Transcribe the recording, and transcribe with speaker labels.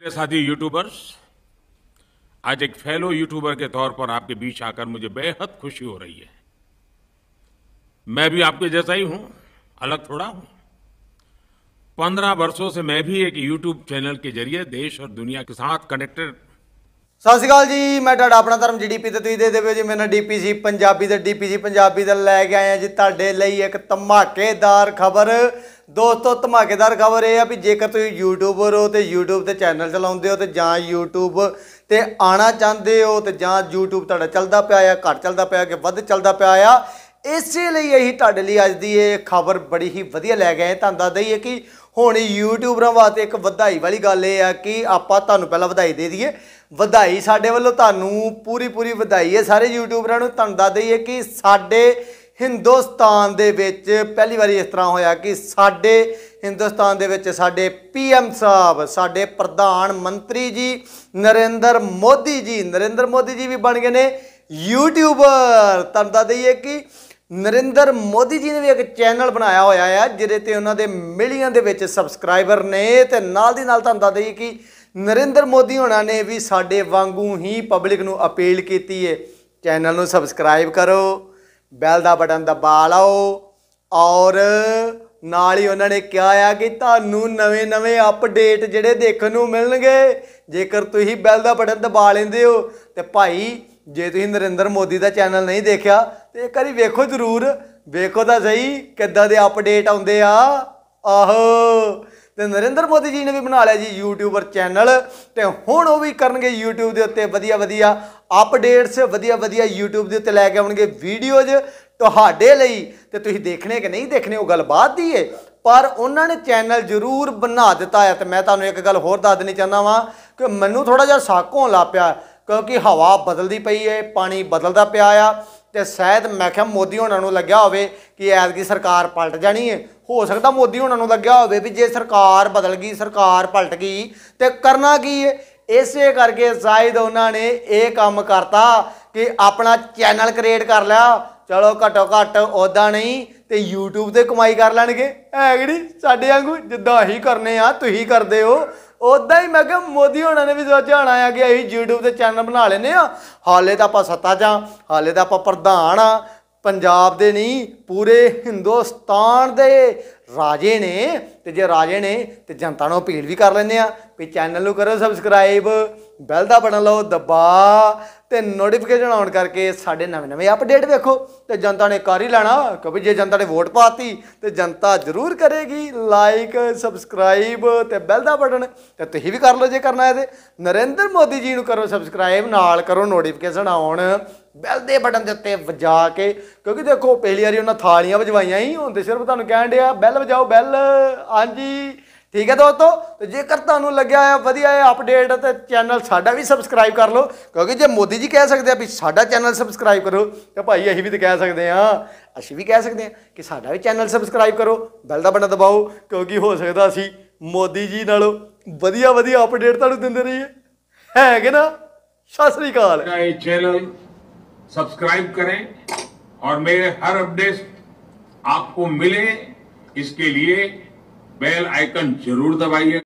Speaker 1: मेरे साथी यूट्यूबर्स आज एक फेलो यूट्यूबर के तौर पर आपके बीच आकर मुझे बेहद खुशी हो रही है मैं भी आपके जैसा ही हूं अलग थोड़ा हूं पंद्रह वर्षों से मैं भी एक यूट्यूब चैनल के जरिए देश और दुनिया के साथ कनेक्टेड सत ਸਤਿ ਸ਼੍ਰੀ ਅਕਾਲ ਜੀ ਮੈਂ ਤੁਹਾਡਾ ਆਪਣਾ ਧਰਮ ਜੀਡੀਪੀ ਤੇ ਤੁਸੀਂ ਦੇ ਦੇਵੋ ਜੀ ਮੇਰਾ ਡੀਪੀਸੀ ਪੰਜਾਬੀ ਦਾ ਡੀਪੀਸੀ ਪੰਜਾਬੀ ਦਾ ਲੈ ਕੇ लैके आया जी ताे एक धमाकेदार खबर ਦੋਸਤੋ ਧਮਾਕੇਦਾਰ ਖਬਰ ਇਹ ਆ ਵੀ ਜੇਕਰ ਤੁਸੀਂ ਯੂਟਿਊਬਰ ਹੋ ਤੇ YouTube ਤੇ ਚੈਨਲ ਚਲਾਉਂਦੇ ਹੋ ਤੇ ਜਾਂ YouTube ਤੇ ਆਣਾ ਚਾਹੁੰਦੇ ਹੋ ਤੇ ਜਾਂ YouTube ਤੁਹਾਡਾ ਚੱਲਦਾ ਪਿਆ ਆ ਘੱਟ ਚੱਲਦਾ ਪਿਆ ਕਿ ਵੱਧ ਚੱਲਦਾ ਪਿਆ ਆ ਇਸੇ ਲਈ ਅਸੀਂ ਤੁਹਾਡੇ ਲਈ ਅੱਜ ਦੀ ਇਹ ਖਬਰ ਬੜੀ ਹੀ ਵਧੀਆ ਲੈ ਗਏ ਤੁਹਾਨੂੰ ਦੱਸ ਦਈਏ ਕਿ ਹੁਣ ਯੂਟਿਊਬਰਾਂ ਵਾਸਤੇ ਇੱਕ ਵਧਾਈ ਵਾਲੀ ਗੱਲ ਇਹ ਆ ਕਿ ਆਪਾਂ ਤੁਹਾਨੂੰ ਪਹਿਲਾਂ ਵਧਾਈ ਦੇ ਦਈਏ ਵਧਾਈ ਸਾਡੇ ਵੱਲੋਂ ਤੁਹਾਨੂੰ ਪੂਰੀ ਪੂਰੀ ਵਧਾਈ ਹੈ ਸਾਰੇ ਯੂਟਿਊਬਰਾਂ ਨੂੰ ਤੁਹਾਨੂੰ ਦੱਸ ਦਈਏ ਕਿ ਸਾਡੇ ਹਿੰਦੁਸਤਾਨ ਦੇ ਵਿੱਚ ਪਹਿਲੀ ਵਾਰੀ ਇਸ ਤਰ੍ਹਾਂ ਹੋਇਆ ਕਿ ਸਾਡੇ ਹਿੰਦੁਸਤਾਨ ਦੇ ਵਿੱਚ ਸਾਡੇ ਪੀਐਮ ਸਾਹਿਬ ਸਾਡੇ ਪ੍ਰਧਾਨ ਮੰਤਰੀ ਜੀ ਨਰਿੰਦਰ ਮੋਦੀ ਜੀ ਨਰਿੰਦਰ ਮੋਦੀ ਜੀ ਵੀ ਬਣ ਗਏ ਨੇ ਯੂਟਿਊਬਰ ਤੁਹਾਨੂੰ ਦੱਸ ਦਈਏ ਕਿ ਨਰਿੰਦਰ ਮੋਦੀ ਜੀ ਨੇ ਵੀ ਇੱਕ ਚੈਨਲ ਬਣਾਇਆ ਹੋਇਆ ਹੈ ਜਿਹਦੇ ਤੇ ਉਹਨਾਂ ਦੇ ਮਿਲੀਅਨ ਦੇ ਵਿੱਚ ਸਬਸਕ੍ਰਾਈਬਰ ਨੇ ਤੇ ਨਾਲ ਦੀ ਨਾਲ ਤੁਹਾਨੂੰ ਦੱਸ ਦਈਏ ਕਿ ਨਰਿੰਦਰ ਮੋਦੀ ਹੋਣਾ ਨੇ ਵੀ ਸਾਡੇ ਵਾਂਗੂ ਹੀ ਪਬਲਿਕ ਨੂੰ ਅਪੀਲ ਕੀਤੀ ਹੈ ਚੈਨਲ ਨੂੰ ਸਬਸਕ੍ਰਾਈਬ ਕਰੋ ਬੈਲ ਦਾ ਬਟਨ ਦਬਾ ਲਓ ਔਰ ਨਾਲ ਹੀ ਉਹਨਾਂ ਨੇ ਕਿਹਾ ਆ ਕਿ ਤੁਹਾਨੂੰ ਨਵੇਂ-ਨਵੇਂ ਅਪਡੇਟ ਜਿਹੜੇ ਦੇਖਣ ਨੂੰ ਮਿਲਣਗੇ ਜੇਕਰ ਤੁਸੀਂ ਬੈਲ ਦਾ ਬਟਨ ਦਬਾ ਲੈਂਦੇ ਹੋ ਤੇ ਭਾਈ ਜੇ ਤੁਸੀਂ ਨਰਿੰਦਰ ਮੋਦੀ ਦਾ ਚੈਨਲ ਨਹੀਂ ਦੇਖਿਆ ਤੇ ਇੱਕ ਵਾਰੀ ਵੇਖੋ ਜ਼ਰੂਰ ਵੇਖੋ ਤਾਂ ਸਹੀ ਕਿੱਦਾਂ ਦੇ ਅਪਡੇਟ ਆਉਂਦੇ ਆ ਆਹੋ ਤੇ ਨਰਿੰਦਰ ਮੋਦੀ ਜੀ ਨੇ ਵੀ ਬਣਾ ਲਿਆ ਜੀ ਯੂਟਿਊਬਰ ਚੈਨਲ ਤੇ ਹੁਣ ਉਹ ਵੀ ਕਰਨਗੇ YouTube ਦੇ ਉੱਤੇ ਵਧੀਆ ਵਧੀਆ ਅਪਡੇਟਸ ਵਧੀਆ ਵਧੀਆ YouTube ਦੇ ਉੱਤੇ ਲੈ ਕੇ ਆਉਣਗੇ ਵੀਡੀਓਜ਼ ਤੁਹਾਡੇ ਲਈ ਤੇ ਤੁਸੀਂ ਦੇਖਣੇ ਕਿ ਨਹੀਂ ਦੇਖਣੇ ਉਹ ਗੱਲ ਬਾਤ ਦੀ ਏ ਪਰ ਉਹਨਾਂ ਨੇ ਚੈਨਲ ਜ਼ਰੂਰ ਬਣਾ ਦਿੱਤਾ ਹੈ ਤੇ ਮੈਂ ਤੁਹਾਨੂੰ ਇੱਕ ਗੱਲ ਹੋਰ ਦੱਸ ਦੇਣੀ ਚਾਹੁੰਦਾ ਵਾਂ ਕਿ ਮੈਨੂੰ ਥੋੜਾ ਜਿਹਾ ਸ਼ੱਕ ਹੋਣ ਲੱਗ ਪਿਆ ਕਿਉਂਕਿ ਹਵਾ ਬਦਲਦੀ ਪਈ ਏ ਪਾਣੀ ਬਦਲਦਾ ਪਿਆ ਆ ਤੇ ਸ਼ਾਇਦ ਮੈਂ ਕਿਹਾ ਮੋਦੀ ਉਹਨਾਂ ਨੂੰ ਲੱਗਿਆ ਹੋਵੇ ਕਿ ਕੀ ਸਰਕਾਰ ਪਲਟ ਜਾਣੀ ਏ ਹੋ ਸਕਦਾ ਮੋਦੀ ਉਹਨਾਂ ਨੂੰ ਲੱਗਿਆ ਹੋਵੇ ਵੀ ਜੇ ਸਰਕਾਰ ਬਦਲ ਗਈ ਸਰਕਾਰ ਪਲਟ ਗਈ ਤੇ ਕਰਨਾ ਕੀ ਏ ਇਸੇ ਕਰਕੇ ਸ਼ਾਇਦ ਉਹਨਾਂ ਨੇ ਇਹ ਕੰਮ ਕਰਤਾ ਕਿ ਆਪਣਾ ਚੈਨਲ ਕ੍ਰੀਏਟ ਕਰ ਲਿਆ ਚਲੋ ਘਟੋ ਘਟ ਉਹਦਾ ਨਹੀਂ ਤੇ YouTube ਤੇ ਕਮਾਈ ਕਰ ਲੈਣਗੇ ਐ ਕਿਹੜੀ ਸਾਡੇ ਵਾਂਗੂ ਜਿੱਦਾਂ ਅਸੀਂ ਕਰਨੇ ਆ ਤੁਸੀਂ ਕਰਦੇ ਹੋ ਉਦਾਂ ਹੀ ਮੈਂ ਕਿਹਾ ਮੋਦੀ ਹੋਣਾ ਨੇ ਵੀ ਸੋਚਿਆ ਆ ਕਿ ਅਸੀਂ YouTube ਤੇ ਚੈਨਲ ਬਣਾ ਲੈਨੇ ਆ ਹਾਲੇ ਤਾਂ ਆਪਾਂ ਸੱਤਾ ਜਾਂ ਹਾਲੇ ਤਾਂ ਆਪਾਂ ਪ੍ਰਧਾਨ ਆ ਪੰਜਾਬ ਦੇ ਨਹੀਂ ਪੂਰੇ ਹਿੰਦੁਸਤਾਨ ਦੇ ਰਾਜੇ ਨੇ ਤੇ ਜੇ ਰਾਜੇ ਨੇ ਤੇ ਜਨਤਾ ਨੂੰ ਅਪੀਲ ਵੀ ਕਰ ਲੈਨੇ ਆ ਵੀ ਚੈਨਲ ਨੂੰ ਕਰੋ ਸਬਸਕ੍ਰਾਈਬ ਬੈਲ ਦਾ ਬਟਨ ਲਓ ਦਬਾ ਤੇ ਨੋਟੀਫਿਕੇਸ਼ਨ ਆਨ ਕਰਕੇ ਸਾਡੇ ਨਵੇਂ-ਨਵੇਂ ਅਪਡੇਟ ਵੇਖੋ ਤੇ ਜਨਤਾ ਨੇ ਕਰ ਹੀ ਲੈਣਾ ਕਿਉਂਕਿ ਜੇ ਜਨਤਾ ਨੇ ਵੋਟ ਪਾਤੀ ਤੇ ਜਨਤਾ ਜ਼ਰੂਰ ਕਰੇਗੀ ਲਾਈਕ ਸਬਸਕ੍ਰਾਈਬ ਤੇ ਬੈਲ ਦਾ ਬਟਨ ਤੇ ਤੁਸੀਂ ਵੀ ਕਰ ਲਓ ਜੇ ਕਰਨਾ ਹੈ ਤੇ ਨਰਿੰਦਰ ਮੋਦੀ ਜੀ ਨੂੰ ਕਰੋ ਸਬਸਕ੍ਰਾਈਬ ਨਾਲ ਕਰੋ ਨੋਟੀਫਿਕੇਸ਼ਨ ਆਨ ਬੈਲ ਦੇ ਬਟਨ ਦੇ ਉੱਤੇ ਵਜਾ ਕੇ ਕਿਉਂਕਿ ਦੇਖੋ ਪਹਿਲੀ ਵਾਰੀ ਉਹਨਾਂ ਥਾਲੀਆਂ ਵਜਵਾਈਆਂ ਹੀ ਹੁਣ ਤੇ ਸਿਰਫ ਤੁਹਾਨੂੰ ਕਹਿਣ ਡਿਆ ਬੈਲ ਵਜਾਓ ਬੈਲ ਹਾਂਜੀ ਠੀਕ ਹੈ ਦੋਸਤੋ ਤੇ ਜੇਕਰ ਤੁਹਾਨੂੰ ਲੱਗਿਆ ਆ ਵਧੀਆ ਹੈ ਅਪਡੇਟ ਤੇ ਚੈਨਲ ਸਾਡਾ ਵੀ ਸਬਸਕ੍ਰਾਈਬ ਕਰ ਲਓ ਕਿਉਂਕਿ ਜੇ ਮੋਦੀ ਜੀ ਕਹਿ ਸਕਦੇ ਆ ਵੀ ਸਾਡਾ ਚੈਨਲ ਸਬਸਕ੍ਰਾਈਬ ਕਰੋ ਤਾਂ ਭਾਈ ਅਸੀਂ ਵੀ ਤਾਂ ਕਹਿ ਸਕਦੇ ਆ ਅਸੀਂ ਵੀ ਕਹਿ ਸਕਦੇ ਆ ਕਿ ਸਾਡਾ ਵੀ ਚੈਨਲ ਸਬਸਕ੍ਰਾਈਬ ਕਰੋ ਬੈਲ ਦਾ ਬਟਨ ਦਬਾਓ ਕਿਉਂਕਿ ਹੋ ਸਕਦਾ ਅਸੀਂ ਮੋਦੀ ਜੀ ਨਾਲੋਂ ਵਧੀਆ ਵਧੀਆ ਅਪਡੇਟ ਤੁਹਾਨੂੰ ਦਿੰਦੇ ਰਹੀਏ ਹੈ ਕਿ ਨਾ ਸਤਿ ਸ੍ਰੀ ਅਕਾਲ ये चैनल सब्सक्राइब करें और मेरे हर अपडेट आपको मिले इसके બેલ આઇકન જરૂર દબાઈએ